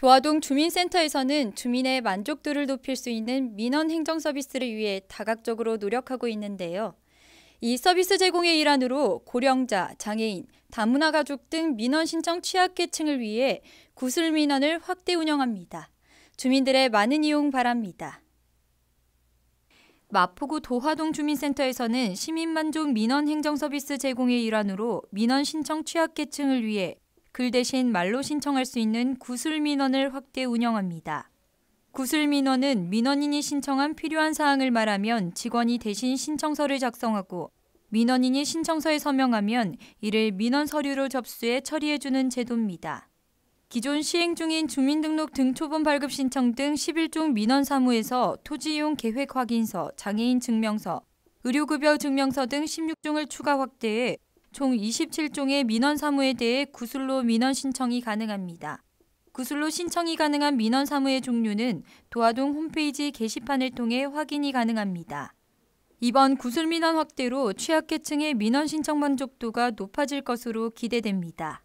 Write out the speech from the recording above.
도화동 주민센터에서는 주민의 만족도를 높일 수 있는 민원 행정 서비스를 위해 다각적으로 노력하고 있는데요. 이 서비스 제공의 일환으로 고령자, 장애인, 다문화 가족 등 민원 신청 취약계층을 위해 구슬 민원을 확대 운영합니다. 주민들의 많은 이용 바랍니다. 마포구 도화동 주민센터에서는 시민만족 민원 행정 서비스 제공의 일환으로 민원 신청 취약계층을 위해 글 대신 말로 신청할 수 있는 구술 민원을 확대 운영합니다. 구술 민원은 민원인이 신청한 필요한 사항을 말하면 직원이 대신 신청서를 작성하고 민원인이 신청서에 서명하면 이를 민원 서류로 접수해 처리해주는 제도입니다. 기존 시행 중인 주민등록 등초본 발급 신청 등 11종 민원 사무에서 토지 이용 계획 확인서, 장애인 증명서, 의료급여 증명서 등 16종을 추가 확대해 총 27종의 민원 사무에 대해 구술로 민원 신청이 가능합니다. 구술로 신청이 가능한 민원 사무의 종류는 도화동 홈페이지 게시판을 통해 확인이 가능합니다. 이번 구술 민원 확대로 취약계층의 민원 신청 만족도가 높아질 것으로 기대됩니다.